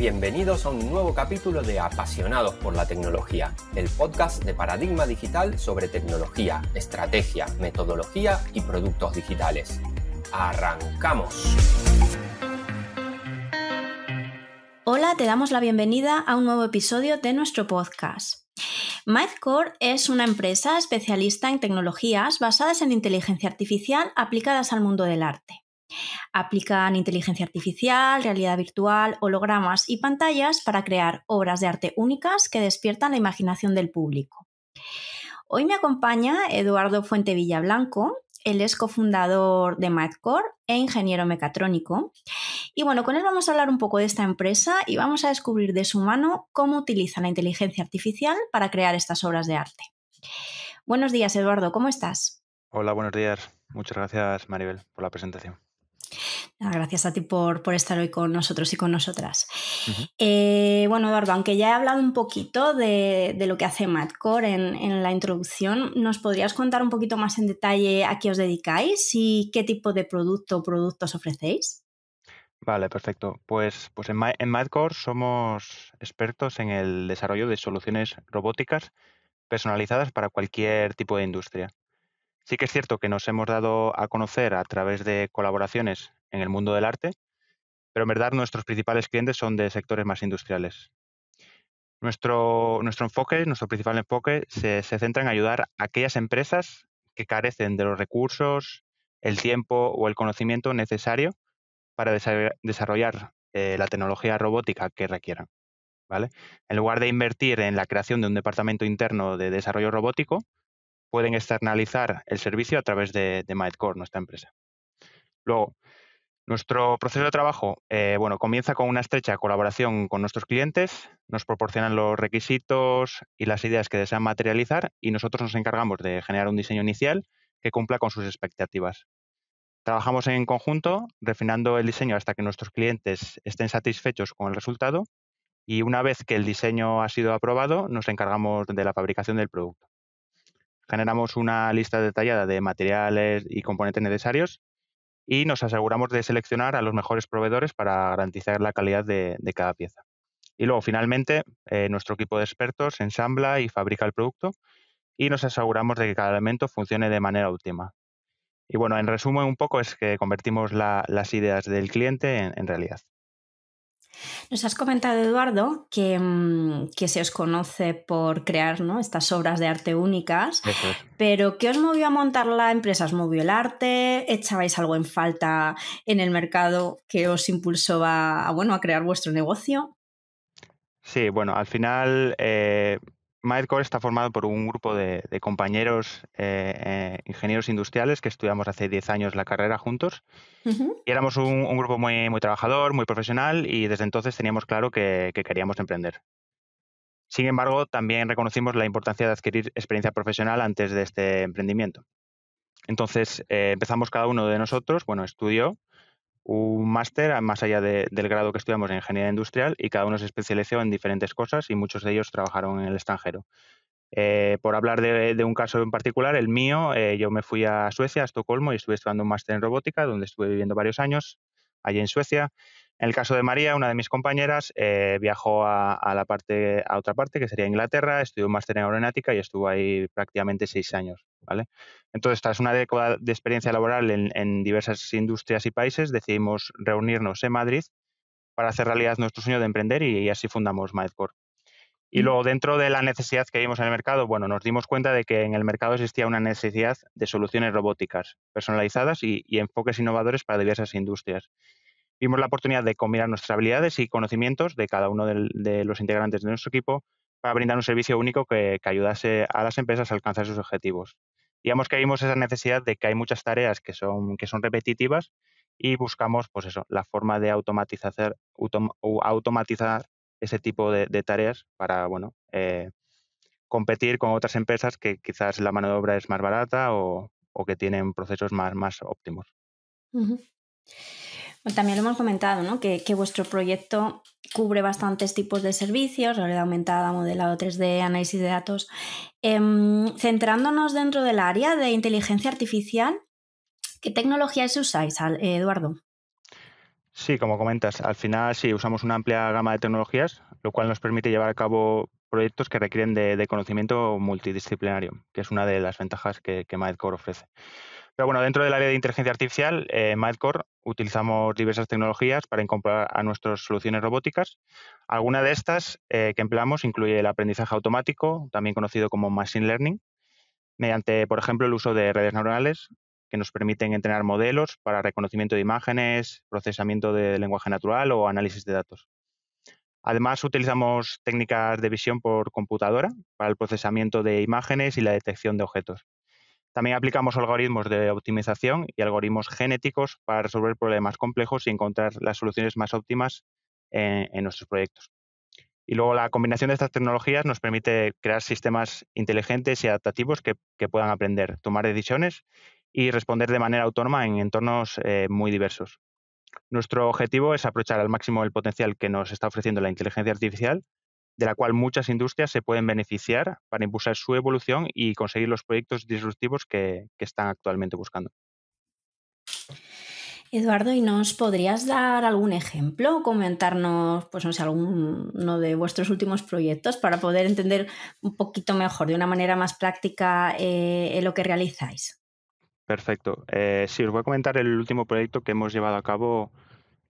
Bienvenidos a un nuevo capítulo de Apasionados por la Tecnología, el podcast de Paradigma Digital sobre tecnología, estrategia, metodología y productos digitales. ¡Arrancamos! Hola, te damos la bienvenida a un nuevo episodio de nuestro podcast. MythCore es una empresa especialista en tecnologías basadas en inteligencia artificial aplicadas al mundo del arte. Aplican inteligencia artificial, realidad virtual, hologramas y pantallas para crear obras de arte únicas que despiertan la imaginación del público. Hoy me acompaña Eduardo Fuente Villablanco. el es cofundador de Madcore e ingeniero mecatrónico. Y bueno, con él vamos a hablar un poco de esta empresa y vamos a descubrir de su mano cómo utiliza la inteligencia artificial para crear estas obras de arte. Buenos días, Eduardo, ¿cómo estás? Hola, buenos días. Muchas gracias, Maribel, por la presentación. Ah, gracias a ti por, estar hoy con nosotros y con nosotras. Eh, bueno, Eduardo, aunque ya he hablado un poquito de, lo que hace Madcore en, la introducción, ¿nos podrías contar un poquito más en detalle a qué os dedicáis y qué tipo de producto o productos ofrecéis? Vale, perfecto. Pues, pues en Madcore somos expertos en el desarrollo de soluciones robóticas personalizadas para cualquier tipo de industria. Sí que es cierto que nos hemos dado a conocer a través de colaboraciones en el mundo del arte, pero en verdad nuestros principales clientes son de sectores más industriales. Nuestro, enfoque, nuestro principal enfoque, se, centra en ayudar a aquellas empresas que carecen de los recursos, el tiempo o el conocimiento necesario para desarrollar eh, la tecnología robótica que requieran. ¿vale? En lugar de invertir en la creación de un departamento interno de desarrollo robótico, pueden externalizar el servicio a través de, de nuestra empresa. Luego, nuestro proceso de trabajo eh, bueno, comienza con una estrecha colaboración con nuestros clientes, nos proporcionan los requisitos y las ideas que desean materializar y nosotros nos encargamos de generar un diseño inicial que cumpla con sus expectativas. Trabajamos en conjunto, refinando el diseño hasta que nuestros clientes estén satisfechos con el resultado y una vez que el diseño ha sido aprobado, nos encargamos de la fabricación del producto generamos una lista detallada de materiales y componentes necesarios y nos aseguramos de seleccionar a los mejores proveedores para garantizar la calidad de, cada pieza. Y luego, finalmente, eh, nuestro equipo de expertos ensambla y fabrica el producto y nos aseguramos de que cada elemento funcione de manera óptima. Y bueno, en resumen un poco es que convertimos las ideas del cliente en realidad. Nos has comentado, Eduardo, que, mm, que se os conoce por crear ¿no? estas obras de arte únicas, pero ¿qué os movió a montar la empresa? ¿Os movió el arte? ¿Echabais algo en falta en el mercado que os impulsó a, bueno, a crear vuestro negocio? Sí, bueno, al final eh, Mindcore está formado por un grupo de, compañeros eh, eh, ingenieros industriales que estudiamos hace 10 años la carrera juntos. Y éramos un, grupo muy, muy trabajador, muy profesional y desde entonces teníamos claro que, queríamos emprender. Sin embargo, también reconocimos la importancia de adquirir experiencia profesional antes de este emprendimiento. Entonces eh, empezamos cada uno de nosotros, bueno, estudió un máster más allá del grado que estudiamos en ingeniería industrial y cada uno se especializó en diferentes cosas y muchos de ellos trabajaron en el extranjero. Eh, por hablar de, un caso en particular, el mío, eh, yo me fui a Suecia, a Estocolmo, y estuve estudiando un máster en robótica, donde estuve viviendo varios años allí en Suecia. En el caso de María, una de mis compañeras, eh, viajó a, la parte, a otra parte, que sería Inglaterra, estudió un máster en aeronáutica y estuvo ahí prácticamente seis años. ¿vale? Entonces, tras una década de experiencia laboral en, diversas industrias y países, decidimos reunirnos en Madrid para hacer realidad nuestro sueño de emprender y, así fundamos MindCorp. Y mm. luego, dentro de la necesidad que vimos en el mercado, bueno, nos dimos cuenta de que en el mercado existía una necesidad de soluciones robóticas personalizadas y enfoques innovadores para diversas industrias. Vimos la oportunidad de combinar nuestras habilidades y conocimientos de cada uno de los integrantes de nuestro equipo para brindar un servicio único que, ayudase a las empresas a alcanzar sus objetivos. Digamos que vimos esa necesidad de que hay muchas tareas que son, que son repetitivas y buscamos pues eso, la forma de automatizar, automatizar ese tipo de, tareas para bueno, eh, competir con otras empresas que quizás la mano de obra es más barata o, que tienen procesos más, más óptimos. También lo hemos comentado, ¿no? Que, vuestro proyecto cubre bastantes tipos de servicios, realidad aumentada, modelado 3D, análisis de datos. Em, centrándonos dentro del área de inteligencia artificial, ¿qué tecnologías usáis, eh, Eduardo? Sí, como comentas, al final sí usamos una amplia gama de tecnologías, lo cual nos permite llevar a cabo proyectos que requieren de, conocimiento multidisciplinario, que es una de las ventajas que, que ofrece bueno, dentro del área de inteligencia artificial, en eh, utilizamos diversas tecnologías para incorporar a nuestras soluciones robóticas. Algunas de estas eh, que empleamos incluye el aprendizaje automático, también conocido como Machine Learning, mediante, por ejemplo, el uso de redes neuronales que nos permiten entrenar modelos para reconocimiento de imágenes, procesamiento de lenguaje natural o análisis de datos. Además, utilizamos técnicas de visión por computadora para el procesamiento de imágenes y la detección de objetos. También aplicamos algoritmos de optimización y algoritmos genéticos para resolver problemas complejos y encontrar las soluciones más óptimas eh, en, nuestros proyectos. Y luego la combinación de estas tecnologías nos permite crear sistemas inteligentes y adaptativos que, puedan aprender, tomar decisiones y responder de manera autónoma en entornos eh, muy diversos. Nuestro objetivo es aprovechar al máximo el potencial que nos está ofreciendo la inteligencia artificial de la cual muchas industrias se pueden beneficiar para impulsar su evolución y conseguir los proyectos disruptivos que, están actualmente buscando. Eduardo, ¿y nos podrías dar algún ejemplo, o comentarnos, pues no alguno de vuestros últimos proyectos para poder entender un poquito mejor, de una manera más práctica, eh, lo que realizáis? Perfecto. Eh, sí, os voy a comentar el último proyecto que hemos llevado a cabo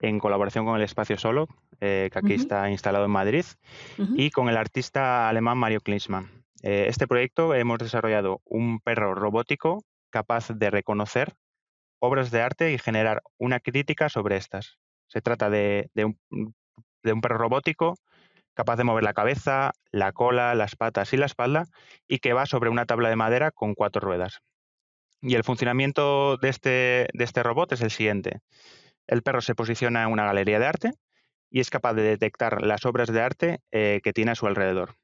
en colaboración con el Espacio Solo, eh, que aquí está instalado en Madrid, y con el artista alemán Mario Klinsmann. Eh, este proyecto hemos desarrollado un perro robótico capaz de reconocer obras de arte y generar una crítica sobre estas. Se trata de, un, perro robótico capaz de mover la cabeza, la cola, las patas y la espalda, y que va sobre una tabla de madera con cuatro ruedas. Y el funcionamiento de este, este robot es el siguiente. El perro se posiciona en una galería de arte y es capaz de detectar las obras de arte eh, que tiene a su alrededor.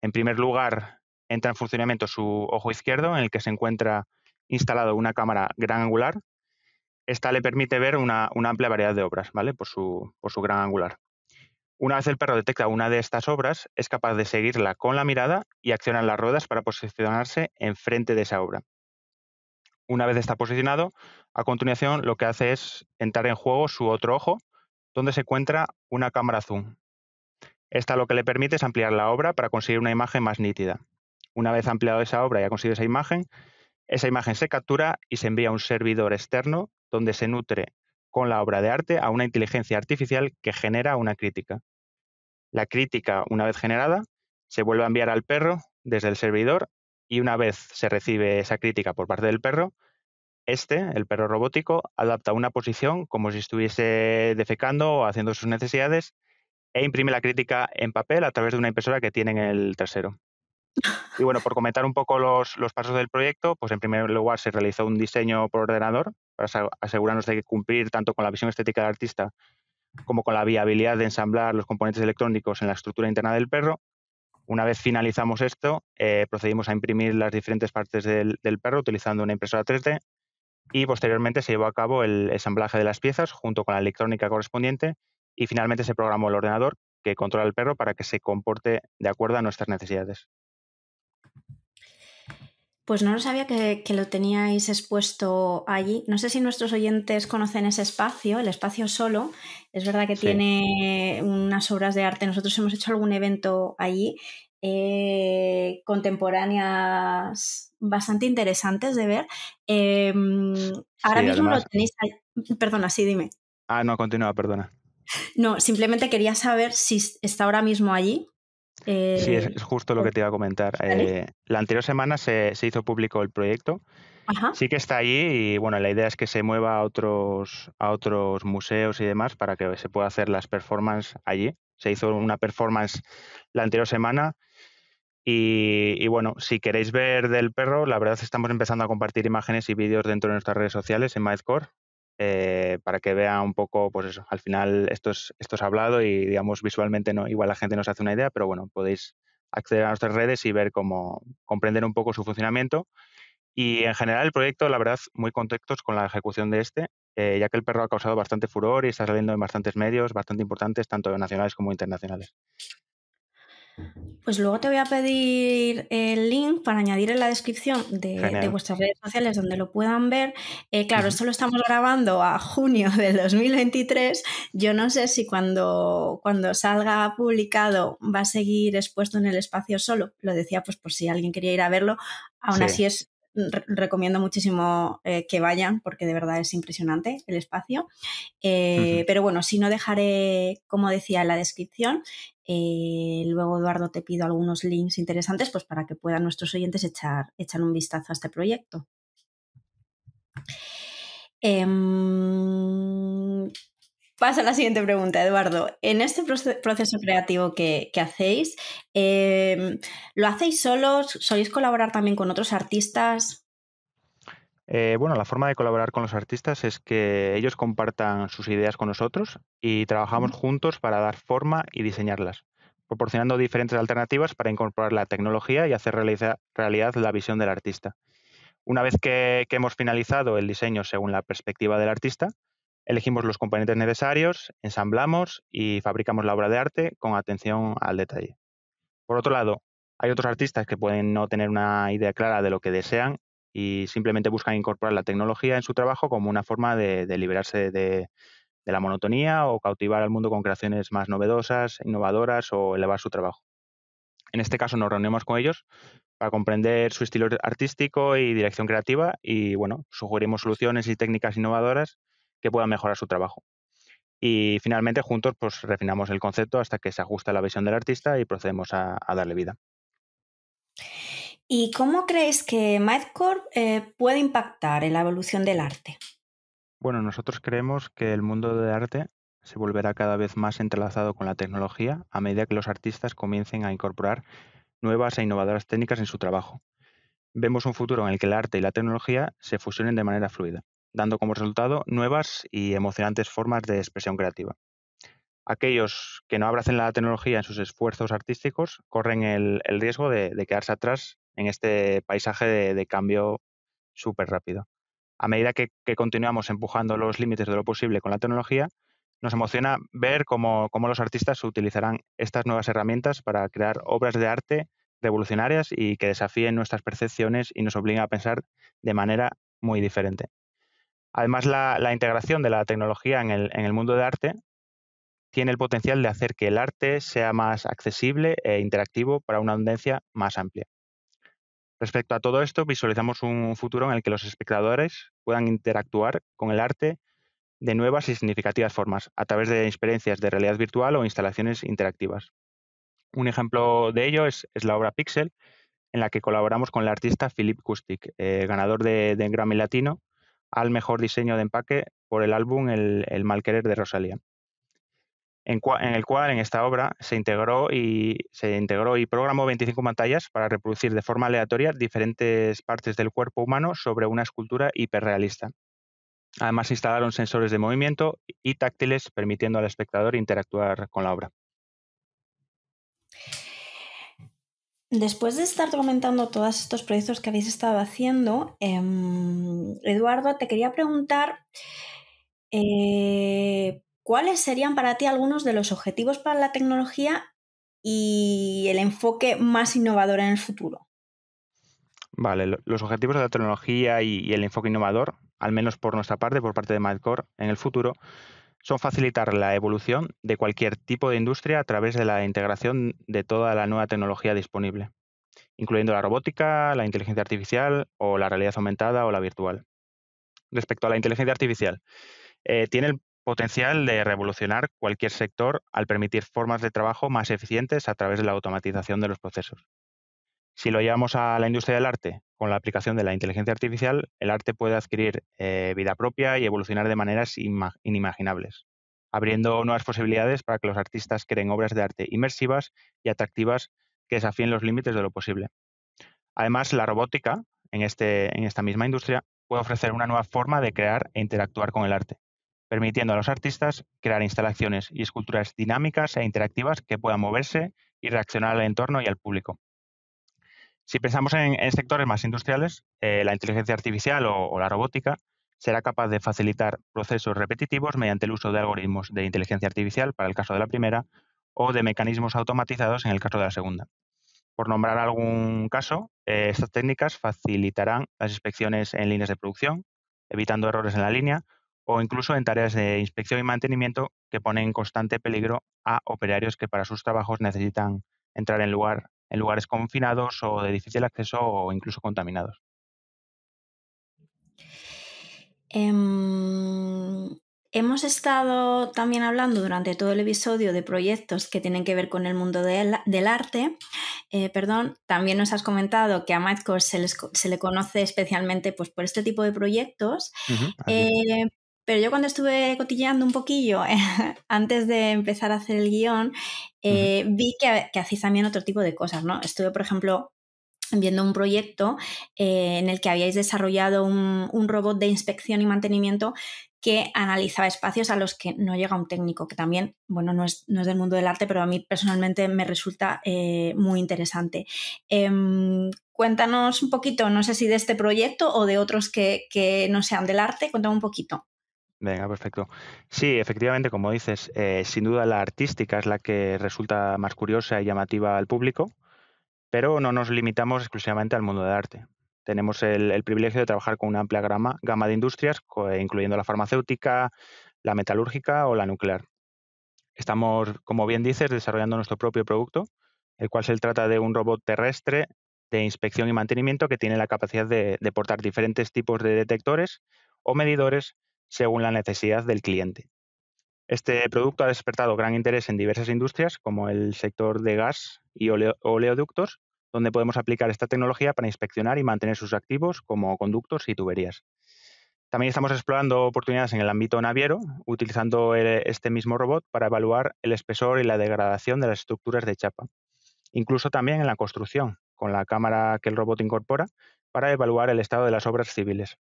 En primer lugar, entra en funcionamiento su ojo izquierdo, en el que se encuentra instalado una cámara gran angular. Esta le permite ver una, amplia variedad de obras, ¿vale? Por su, por su gran angular. Una vez el perro detecta una de estas obras, es capaz de seguirla con la mirada y accionar las ruedas para posicionarse enfrente de esa obra una vez está posicionado, a continuación lo que hace es entrar en juego su otro ojo, donde se encuentra una cámara zoom. Esta lo que le permite es ampliar la obra para conseguir una imagen más nítida. Una vez ampliado esa obra y ha conseguido esa imagen, esa imagen se captura y se envía a un servidor externo donde se nutre con la obra de arte a una inteligencia artificial que genera una crítica. La crítica, una vez generada, se vuelve a enviar al perro desde el servidor y una vez se recibe esa crítica por parte del perro, este, el perro robótico, adapta una posición como si estuviese defecando o haciendo sus necesidades e imprime la crítica en papel a través de una impresora que tiene en el trasero. Y bueno, por comentar un poco los, los, pasos del proyecto, pues en primer lugar se realizó un diseño por ordenador para asegurarnos de cumplir tanto con la visión estética del artista como con la viabilidad de ensamblar los componentes electrónicos en la estructura interna del perro. Una vez finalizamos esto, eh, procedimos a imprimir las diferentes partes del, perro utilizando una impresora 3D y posteriormente se llevó a cabo el ensamblaje de las piezas junto con la electrónica correspondiente y finalmente se programó el ordenador que controla el perro para que se comporte de acuerdo a nuestras necesidades. Pues no lo sabía que, lo teníais expuesto allí. No sé si nuestros oyentes conocen ese espacio, el espacio solo, es verdad que tiene unas obras de arte. Nosotros hemos hecho algún evento allí eh, contemporáneas bastante interesantes de ver. Em, ahora mismo lo tenéis. Ahí. Perdona, sí, dime. Ah, no, continúa, perdona. No, simplemente quería saber si está ahora mismo allí. sí, es, eh, justo lo que te iba a comentar. Eh, la anterior semana se, se hizo público el proyecto sí que está allí y bueno, la idea es que se mueva a otros, a otros museos y demás para que se pueda hacer las performances allí. Se hizo una performance la anterior semana y, bueno, si queréis ver del perro, la verdad estamos empezando a compartir imágenes y vídeos dentro de nuestras redes sociales en MyScore eh, para que vean un poco, pues eso, al final esto es, esto es hablado y digamos visualmente no, igual la gente nos hace una idea, pero bueno, podéis acceder a nuestras redes y ver cómo comprender un poco su funcionamiento. Y en general el proyecto, la verdad, muy contextos con la ejecución de este, eh, ya que el perro ha causado bastante furor y está saliendo en bastantes medios bastante importantes, tanto nacionales como internacionales. Pues luego te voy a pedir el link para añadir en la descripción de, vuestras redes sociales donde lo puedan ver. Eh, claro, esto lo estamos grabando a junio del 2023. Yo no sé si cuando, cuando salga publicado va a seguir expuesto en el espacio solo. Lo decía pues por si alguien quería ir a verlo. Aún así es recomiendo muchísimo eh, que vayan porque de verdad es impresionante el espacio. Eh, pero bueno, si no dejaré, como decía en la descripción, eh, luego, Eduardo, te pido algunos links interesantes pues, para que puedan nuestros oyentes echar, echar un vistazo a este proyecto. Em, Paso a la siguiente pregunta, Eduardo. En este proceso creativo que, hacéis, em, ¿lo hacéis solos? ¿Soléis colaborar también con otros artistas? Eh, bueno, la forma de colaborar con los artistas es que ellos compartan sus ideas con nosotros y trabajamos juntos para dar forma y diseñarlas, proporcionando diferentes alternativas para incorporar la tecnología y hacer realidad la visión del artista. Una vez que hemos finalizado el diseño según la perspectiva del artista, Elegimos los componentes necesarios, ensamblamos y fabricamos la obra de arte con atención al detalle. Por otro lado, hay otros artistas que pueden no tener una idea clara de lo que desean y simplemente buscan incorporar la tecnología en su trabajo como una forma de, liberarse de, de la monotonía o cautivar al mundo con creaciones más novedosas, innovadoras o elevar su trabajo. En este caso nos reunimos con ellos para comprender su estilo artístico y dirección creativa y bueno, sugerimos soluciones y técnicas innovadoras que puedan mejorar su trabajo. Y finalmente juntos pues refinamos el concepto hasta que se ajusta la visión del artista y procedemos a, darle vida. ¿Y cómo crees que MADCORP eh, puede impactar en la evolución del arte? Bueno, nosotros creemos que el mundo del arte se volverá cada vez más entrelazado con la tecnología a medida que los artistas comiencen a incorporar nuevas e innovadoras técnicas en su trabajo. Vemos un futuro en el que el arte y la tecnología se fusionen de manera fluida dando como resultado nuevas y emocionantes formas de expresión creativa. Aquellos que no abracen la tecnología en sus esfuerzos artísticos corren el, riesgo de, quedarse atrás en este paisaje de, cambio súper rápido. A medida que, continuamos empujando los límites de lo posible con la tecnología, nos emociona ver cómo, cómo los artistas utilizarán estas nuevas herramientas para crear obras de arte revolucionarias y que desafíen nuestras percepciones y nos obliguen a pensar de manera muy diferente. Además, la, integración de la tecnología en el, mundo del arte tiene el potencial de hacer que el arte sea más accesible e interactivo para una audiencia más amplia. Respecto a todo esto, visualizamos un futuro en el que los espectadores puedan interactuar con el arte de nuevas y significativas formas, a través de experiencias de realidad virtual o instalaciones interactivas. Un ejemplo de ello es, la obra Pixel, en la que colaboramos con el artista Philippe Kustik, eh, ganador de, de Grammy Latino al mejor diseño de empaque por el álbum El, mal querer de Rosalía, en, el cual en esta obra se integró, y, se integró y programó 25 pantallas para reproducir de forma aleatoria diferentes partes del cuerpo humano sobre una escultura hiperrealista. Además instalaron sensores de movimiento y táctiles permitiendo al espectador interactuar con la obra. después de estar comentando todos estos proyectos que habéis estado haciendo, em, Eduardo, te quería preguntar eh, cuáles serían para ti algunos de los objetivos para la tecnología y el enfoque más innovador en el futuro. Vale, los objetivos de la tecnología y, y el enfoque innovador, al menos por nuestra parte, por parte de Madcore, en el futuro, son facilitar la evolución de cualquier tipo de industria a través de la integración de toda la nueva tecnología disponible, incluyendo la robótica, la inteligencia artificial o la realidad aumentada o la virtual. Respecto a la inteligencia artificial, eh, tiene el potencial de revolucionar cualquier sector al permitir formas de trabajo más eficientes a través de la automatización de los procesos. Si lo llevamos a la industria del arte, con la aplicación de la inteligencia artificial, el arte puede adquirir eh, vida propia y evolucionar de maneras inimaginables, abriendo nuevas posibilidades para que los artistas creen obras de arte inmersivas y atractivas que desafíen los límites de lo posible. Además, la robótica, este, en esta misma industria, puede ofrecer una nueva forma de crear e interactuar con el arte, permitiendo a los artistas crear instalaciones y esculturas dinámicas e interactivas que puedan moverse y reaccionar al entorno y al público. Si pensamos en, sectores más industriales, eh, la inteligencia artificial o, la robótica será capaz de facilitar procesos repetitivos mediante el uso de algoritmos de inteligencia artificial para el caso de la primera o de mecanismos automatizados en el caso de la segunda. Por nombrar algún caso, eh, estas técnicas facilitarán las inspecciones en líneas de producción, evitando errores en la línea o incluso en tareas de inspección y mantenimiento que ponen en constante peligro a operarios que para sus trabajos necesitan entrar en lugar en lugares confinados o de difícil acceso o incluso contaminados. Em, hemos estado también hablando durante todo el episodio de proyectos que tienen que ver con el mundo del, arte. Eh, perdón, también nos has comentado que a Madcore se, le conoce especialmente pues, por este tipo de proyectos. Pero yo cuando estuve cotilleando un poquillo antes de empezar a hacer el guión, eh, vi que, hacéis también otro tipo de cosas, ¿no? Estuve, por ejemplo, viendo un proyecto eh, en el que habíais desarrollado un, robot de inspección y mantenimiento que analizaba espacios a los que no llega un técnico, que también, bueno, no es, del mundo del arte, pero a mí personalmente me resulta eh, muy interesante. Em, cuéntanos un poquito, no sé si de este proyecto o de otros que, que no sean del arte, cuéntame un poquito. Venga, perfecto. Sí, efectivamente, como dices, eh, sin duda la artística es la que resulta más curiosa y llamativa al público, pero no nos limitamos exclusivamente al mundo del arte. Tenemos el, privilegio de trabajar con una amplia gama, de industrias, incluyendo la farmacéutica, la metalúrgica o la nuclear. Estamos, como bien dices, desarrollando nuestro propio producto, el cual se trata de un robot terrestre de inspección y mantenimiento que tiene la capacidad de portar diferentes tipos de detectores o medidores según la necesidad del cliente. Este producto ha despertado gran interés en diversas industrias, como el sector de gas y oleoductos, donde podemos aplicar esta tecnología para inspeccionar y mantener sus activos, como conductos y tuberías. También estamos explorando oportunidades en el ámbito naviero, utilizando e-, este mismo robot para evaluar el espesor y la degradación de las estructuras de chapa. Incluso también en la construcción, con la cámara que el robot incorpora, para evaluar el estado de las obras civiles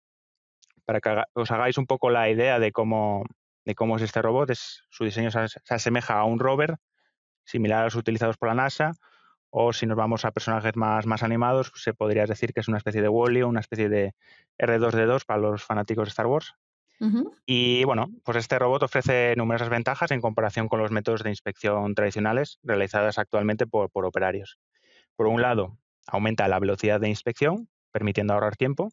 para que os hagáis un poco la idea de cómo, es este robot. su diseño se, asemeja a un rover, similar a los utilizados por la NASA, o si nos vamos a personajes más, animados, se podría decir que es una especie de Wally o una especie de R2D2 para los fanáticos de Star Wars. Y bueno, pues este robot ofrece numerosas ventajas en comparación con los métodos de inspección tradicionales realizadas actualmente por operarios. Por un lado, aumenta la velocidad de inspección, permitiendo ahorrar tiempo,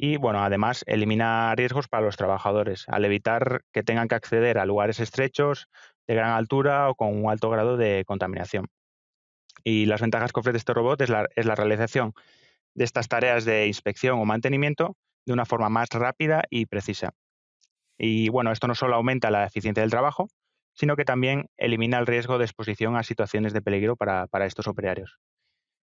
y bueno, además elimina riesgos para los trabajadores al evitar que tengan que acceder a lugares estrechos, de gran altura o con un alto grado de contaminación. Y las ventajas que ofrece este robot es la, es la realización de estas tareas de inspección o mantenimiento de una forma más rápida y precisa. Y bueno, esto no solo aumenta la eficiencia del trabajo, sino que también elimina el riesgo de exposición a situaciones de peligro para estos operarios.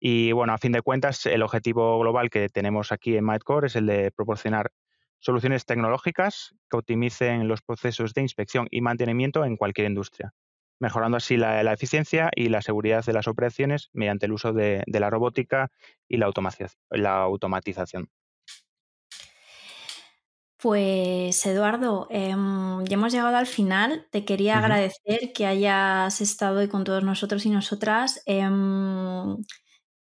Y bueno, a fin de cuentas, el objetivo global que tenemos aquí en MightCore es el de proporcionar soluciones tecnológicas que optimicen los procesos de inspección y mantenimiento en cualquier industria, mejorando así la, eficiencia y la seguridad de las operaciones mediante el uso de, la robótica y la, automatización. Pues Eduardo, em, ya hemos llegado al final. Te quería agradecer que hayas estado hoy con todos nosotros y nosotras. Em,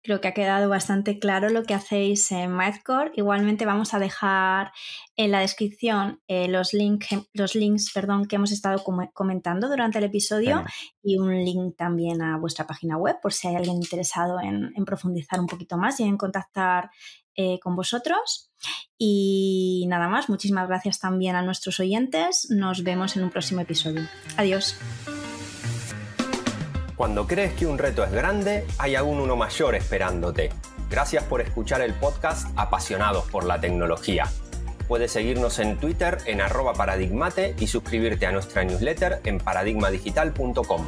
Creo que ha quedado bastante claro lo que hacéis en Mathcore. Igualmente vamos a dejar en la descripción eh, los, los links perdón, que hemos estado comentando durante el episodio y un link también a vuestra página web por si hay alguien interesado en, profundizar un poquito más y en contactar eh, con vosotros. Y nada más, muchísimas gracias también a nuestros oyentes. Nos vemos en un próximo episodio. Adiós. Cuando crees que un reto es grande, hay aún uno mayor esperándote. Gracias por escuchar el podcast Apasionados por la Tecnología. Puedes seguirnos en Twitter en arroba paradigmate y suscribirte a nuestra newsletter en paradigmadigital.com.